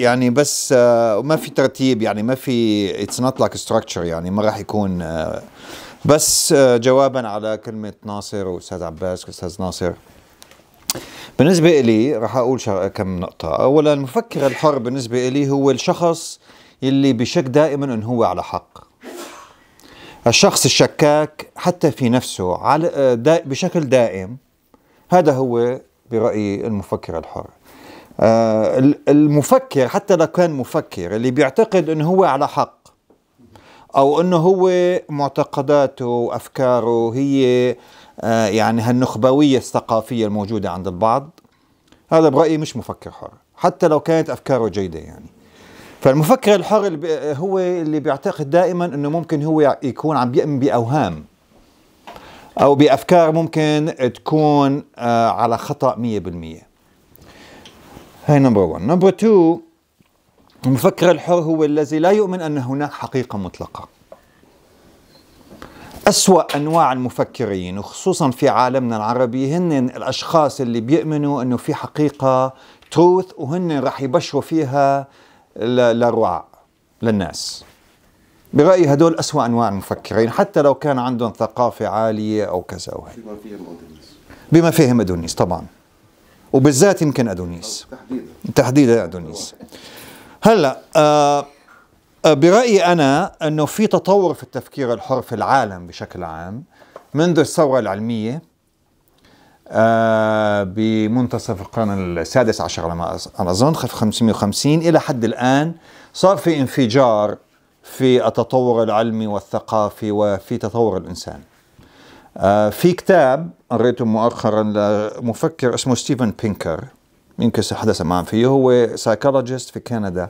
يعني بس آه، ما في ترتيب يعني ما في اتس نوت لايك ستراكشر يعني ما راح يكون آه، بس آه، جوابا على كلمه ناصر واستاذ عباس واستاذ ناصر بالنسبة إلي راح أقول كم نقطة أولا المفكر الحر بالنسبة إلي هو الشخص اللي بشك دائما أنه هو على حق الشخص الشكاك حتى في نفسه على دا بشكل دائم هذا هو برأيي المفكر الحر آه، المفكر حتى لو كان مفكر اللي بيعتقد انه هو على حق او انه هو معتقداته وافكاره هي آه، يعني هالنخبويه الثقافيه الموجوده عند البعض هذا برايي مش مفكر حر حتى لو كانت افكاره جيده يعني فالمفكر الحر اللي هو اللي بيعتقد دائما انه ممكن هو يكون عم بيؤمن باوهام او بافكار ممكن تكون آه، على خطا 100% هاي نمبر 1 نمبر 2 المفكر الحر هو الذي لا يؤمن أن هناك حقيقة مطلقة أسوأ أنواع المفكرين وخصوصا في عالمنا العربي هن الأشخاص اللي بيؤمنوا أنه في حقيقة تروث وهن راح يبشروا فيها للرعاع للناس برأيي هدول أسوأ أنواع المفكرين حتى لو كان عندهم ثقافة عالية أو كذا بما فيهم أدونيس بما فيهم أدونيس طبعاً وبالذات يمكن ادونيس تحديدا ادونيس هلا آه،, آه برايي انا انه في تطور في التفكير الحر في العالم بشكل عام منذ الثوره العلميه آه بمنتصف القرن السادس عشر على ما اظن 550 الى حد الان صار في انفجار في التطور العلمي والثقافي وفي تطور الانسان آه، في كتاب قريته مؤخرا لمفكر اسمه ستيفن بينكر يمكن حدا سمعان فيه هو سايكولوجيست في كندا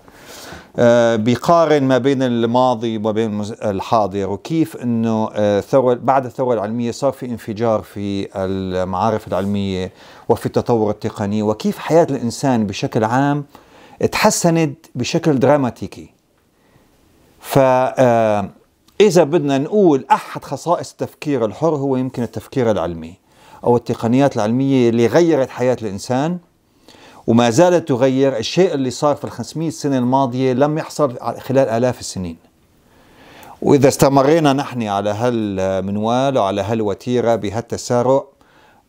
آه، بيقارن ما بين الماضي وما بين الحاضر وكيف انه آه، ثورة بعد الثوره العلميه صار في انفجار في المعارف العلميه وفي التطور التقني وكيف حياه الانسان بشكل عام تحسنت بشكل دراماتيكي ف إذا بدنا نقول أحد خصائص التفكير الحر هو يمكن التفكير العلمي أو التقنيات العلمية اللي غيرت حياة الإنسان وما زالت تغير الشيء اللي صار في ال 500 سنة الماضية لم يحصل خلال آلاف السنين وإذا استمرينا نحن على هالمنوال وعلى هالوتيرة بهالتسارع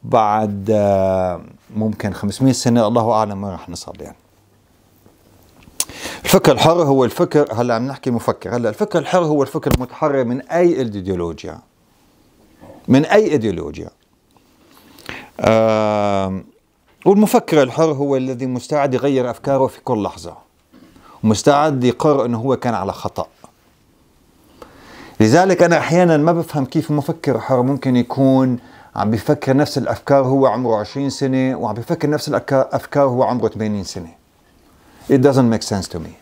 بعد آه، ممكن 500 سنة الله أعلم وين رح نصل يعني الفكر الحر هو الفكر هلا عم نحكي مفكر هلا الفكر الحر هو الفكر المتحرر من اي ايديولوجيا من اي ايديولوجيا آه والمفكر الحر هو الذي مستعد يغير افكاره في كل لحظه مستعد يقر انه هو كان على خطا لذلك انا احيانا ما بفهم كيف مفكر حر ممكن يكون عم بفكر نفس الافكار هو عمره 20 سنه وعم بفكر نفس الافكار هو عمره 80 سنه it doesn't make sense to me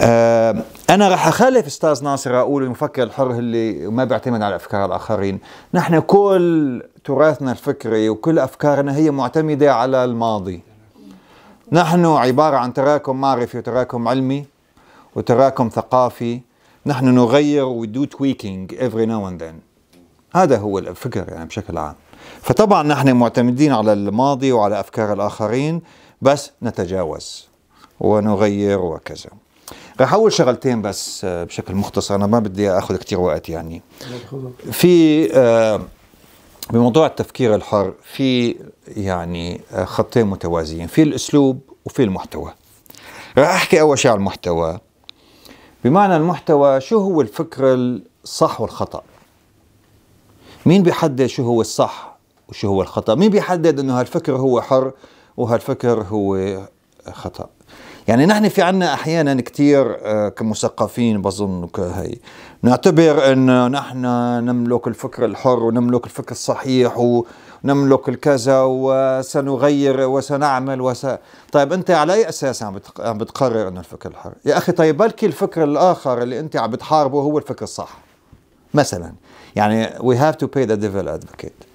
uh, أنا راح أخالف أستاذ ناصر أقول المفكر الحر اللي ما بيعتمد على أفكار الآخرين نحن كل تراثنا الفكري وكل أفكارنا هي معتمدة على الماضي نحن عبارة عن تراكم معرفي وتراكم علمي وتراكم ثقافي نحن نغير we تويكينج tweaking ناو now ذن. هذا هو الفكر يعني بشكل عام فطبعا نحن معتمدين على الماضي وعلى أفكار الآخرين بس نتجاوز ونغير وكذا رح اقول شغلتين بس آه، بشكل مختصر انا ما بدي اخذ كثير وقت يعني في آه، بموضوع التفكير الحر في يعني آه، خطين متوازيين في الاسلوب وفي المحتوى رح احكي اول شيء عن المحتوى بمعنى المحتوى شو هو الفكر الصح والخطا مين بيحدد شو هو الصح وشو هو الخطأ مين بيحدد أنه هالفكر هو حر وهالفكر هو خطأ يعني نحن في عنا أحيانا كثير آه، كمثقفين بظن كهي نعتبر انه نحن نملك الفكر الحر ونملك الفكر الصحيح ونملك الكذا وسنغير وسنعمل وس... طيب أنت على أي أساس عم, عم بتقرر أنه الفكر الحر يا أخي طيب بلكي الفكر الآخر اللي أنت عم بتحاربه هو الفكر الصح مثلا يعني we have to pay the devil advocate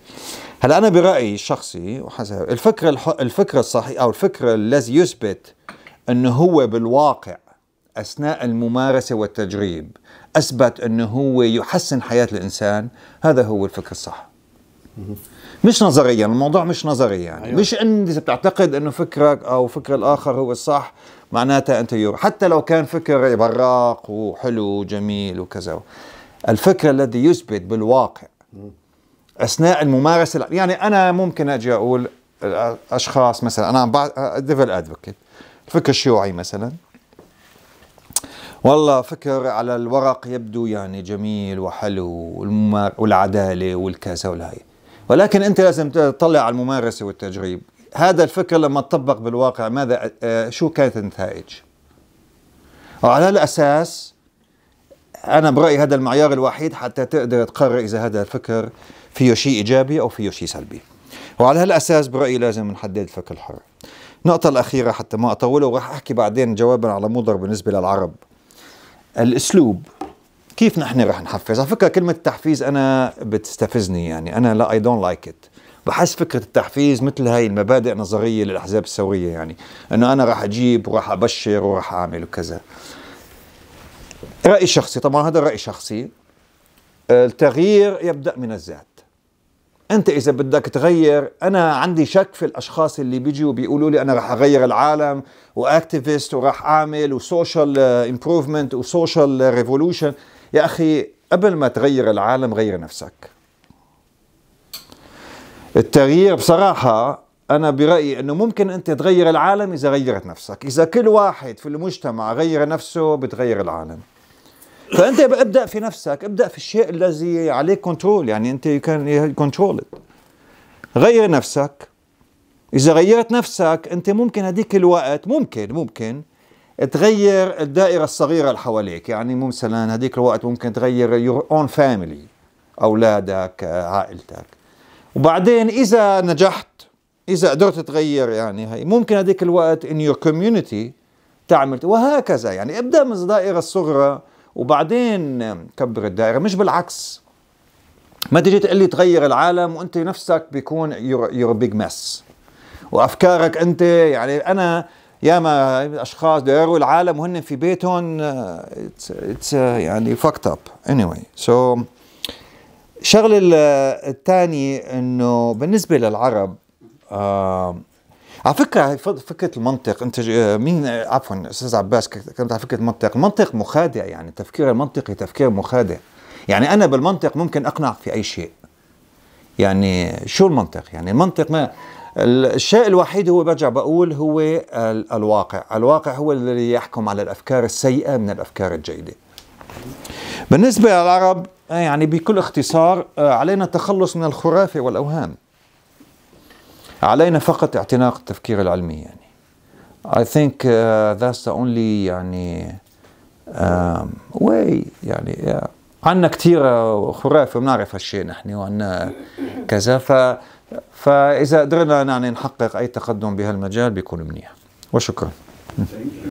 هلا انا برايي الشخصي وحسب الفكره الفكره الصحيحه او الفكر الذي يثبت انه هو بالواقع اثناء الممارسه والتجريب اثبت انه هو يحسن حياه الانسان هذا هو الفكر الصح مش نظريا الموضوع مش نظري يعني أيوة. مش انت بتعتقد انه فكرك او فكر الاخر هو الصح معناتها انت يور حتى لو كان فكر براق وحلو وجميل وكذا الفكر الذي يثبت بالواقع اثناء الممارسه يعني انا ممكن اجي اقول اشخاص مثلا انا عم ديفل ادفوكيت فكر شيوعي مثلا والله فكر على الورق يبدو يعني جميل وحلو والعداله والكذا والهي ولكن انت لازم تطلع على الممارسه والتجريب هذا الفكر لما تطبق بالواقع ماذا آه، شو كانت النتائج وعلى الاساس انا برايي هذا المعيار الوحيد حتى تقدر تقرر اذا هذا الفكر فيه شيء إيجابي أو فيه شيء سلبي وعلى هالأساس برأيي لازم نحدد الفكر الحر النقطة الأخيرة حتى ما أطوله وراح أحكي بعدين جوابا على مضر بالنسبة للعرب الأسلوب كيف نحن رح نحفز على فكرة كلمة التحفيز أنا بتستفزني يعني أنا لا أي دونت لايك إت بحس فكرة التحفيز مثل هاي المبادئ النظرية للأحزاب الثورية يعني أنه أنا راح أجيب وراح أبشر وراح أعمل وكذا رأي شخصي طبعا هذا رأي شخصي التغيير يبدأ من الذات انت اذا بدك تغير انا عندي شك في الاشخاص اللي بيجوا بيقولوا لي انا رح اغير العالم واكتيفيست وراح اعمل وسوشيال امبروفمنت وسوشيال ريفولوشن يا اخي قبل ما تغير العالم غير نفسك التغيير بصراحه انا برايي انه ممكن انت تغير العالم اذا غيرت نفسك اذا كل واحد في المجتمع غير نفسه بتغير العالم فانت ابدا في نفسك ابدا في الشيء الذي عليك كنترول يعني انت كان كنترول غير نفسك اذا غيرت نفسك انت ممكن هديك الوقت ممكن ممكن تغير الدائرة الصغيرة اللي حواليك يعني مثلا هديك الوقت ممكن تغير يور اون فاميلي أولادك عائلتك وبعدين إذا نجحت إذا قدرت تغير يعني هي ممكن هديك الوقت in your community تعمل وهكذا يعني ابدأ من الدائرة الصغرى وبعدين كبر الدائره مش بالعكس ما تجي تقول لي تغير العالم وانت نفسك بيكون يور بيج مس وافكارك انت يعني انا ياما اشخاص بده العالم وهن في بيتهم اتس uh، يعني فكت اب اني واي سو الشغله الثانيه انه بالنسبه للعرب آه على فكره فكره المنطق انت آه، مين آه، عفوا استاذ عباس كنت على فكره المنطق المنطق مخادع يعني التفكير المنطقي تفكير مخادع يعني انا بالمنطق ممكن اقنع في اي شيء يعني شو المنطق يعني المنطق ما الشيء الوحيد هو برجع بقول هو الواقع الواقع هو الذي يحكم على الافكار السيئه من الافكار الجيده بالنسبه للعرب آه، يعني بكل اختصار علينا التخلص من الخرافه والاوهام علينا فقط اعتناق التفكير العلمي يعني I think uh, that's the only يعني um, way يعني yeah. عنا كثير خرافة بنعرف هالشيء نحن وعنا كذا ف فإذا قدرنا يعني نحقق أي تقدم بهالمجال بيكون منيح وشكرا